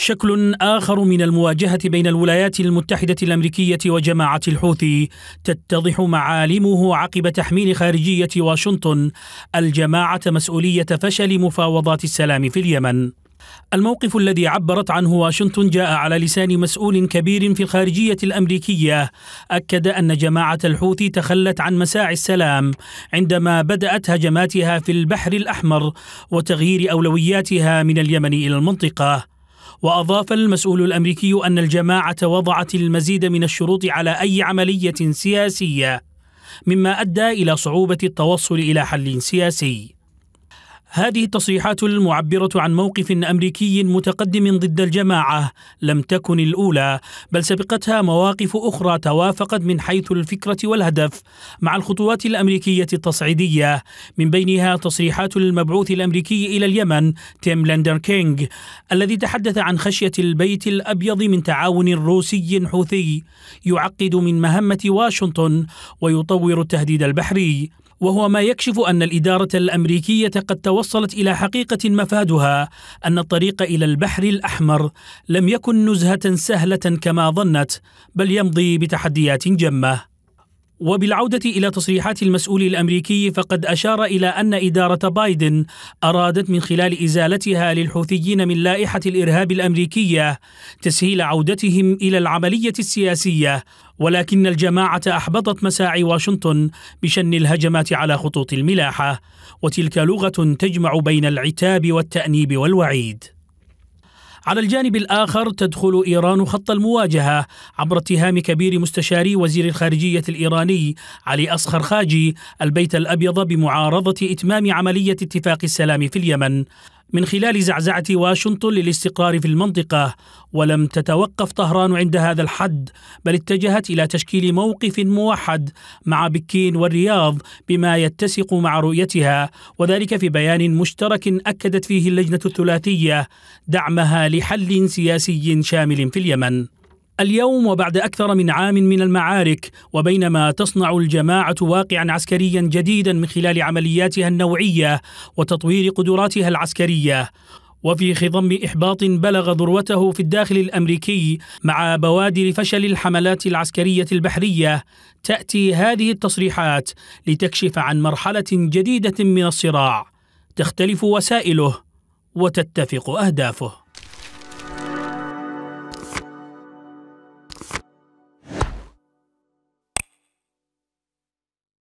شكل آخر من المواجهة بين الولايات المتحدة الأمريكية وجماعة الحوثي تتضح معالمه عقب تحميل خارجية واشنطن الجماعة مسؤولية فشل مفاوضات السلام في اليمن. الموقف الذي عبرت عنه واشنطن جاء على لسان مسؤول كبير في الخارجيه الامريكيه اكد ان جماعه الحوثي تخلت عن مساعي السلام عندما بدات هجماتها في البحر الاحمر وتغيير اولوياتها من اليمن الى المنطقه واضاف المسؤول الامريكي ان الجماعه وضعت المزيد من الشروط على اي عمليه سياسيه مما ادى الى صعوبه التوصل الى حل سياسي هذه التصريحات المعبرة عن موقف أمريكي متقدم ضد الجماعة لم تكن الأولى بل سبقتها مواقف أخرى توافقت من حيث الفكرة والهدف مع الخطوات الأمريكية التصعيدية من بينها تصريحات المبعوث الأمريكي إلى اليمن تيم لندر كينغ الذي تحدث عن خشية البيت الأبيض من تعاون روسي حوثي يعقد من مهمة واشنطن ويطور التهديد البحري وهو ما يكشف أن الإدارة الأمريكية قد توصلت إلى حقيقة مفادها أن الطريق إلى البحر الأحمر لم يكن نزهة سهلة كما ظنت بل يمضي بتحديات جمة وبالعودة إلى تصريحات المسؤول الأمريكي فقد أشار إلى أن إدارة بايدن أرادت من خلال إزالتها للحوثيين من لائحة الإرهاب الأمريكية تسهيل عودتهم إلى العملية السياسية ولكن الجماعة أحبطت مساعي واشنطن بشن الهجمات على خطوط الملاحة وتلك لغة تجمع بين العتاب والتأنيب والوعيد على الجانب الآخر تدخل إيران خط المواجهة عبر اتهام كبير مستشاري وزير الخارجية الإيراني علي أصخر خاجي البيت الأبيض بمعارضة إتمام عملية اتفاق السلام في اليمن من خلال زعزعة واشنطن للاستقرار في المنطقة ولم تتوقف طهران عند هذا الحد بل اتجهت إلى تشكيل موقف موحد مع بكين والرياض بما يتسق مع رؤيتها وذلك في بيان مشترك أكدت فيه اللجنة الثلاثية دعمها لحل سياسي شامل في اليمن اليوم وبعد أكثر من عام من المعارك وبينما تصنع الجماعة واقعا عسكريا جديدا من خلال عملياتها النوعية وتطوير قدراتها العسكرية وفي خضم إحباط بلغ ذروته في الداخل الأمريكي مع بوادر فشل الحملات العسكرية البحرية تأتي هذه التصريحات لتكشف عن مرحلة جديدة من الصراع تختلف وسائله وتتفق أهدافه